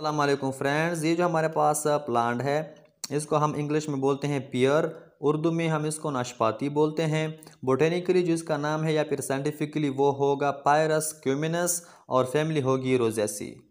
अल्लाम फ्रेंड्स ये जो हमारे पास प्लांट है इसको हम इंग्लिश में बोलते हैं पियर उर्दू में हम इसको नाशपाती बोलते हैं बोटेनिकली जो इसका नाम है या फिर साइंटिफिकली वो होगा पायरस क्यूमिनस और फैमिली होगी रोजेसी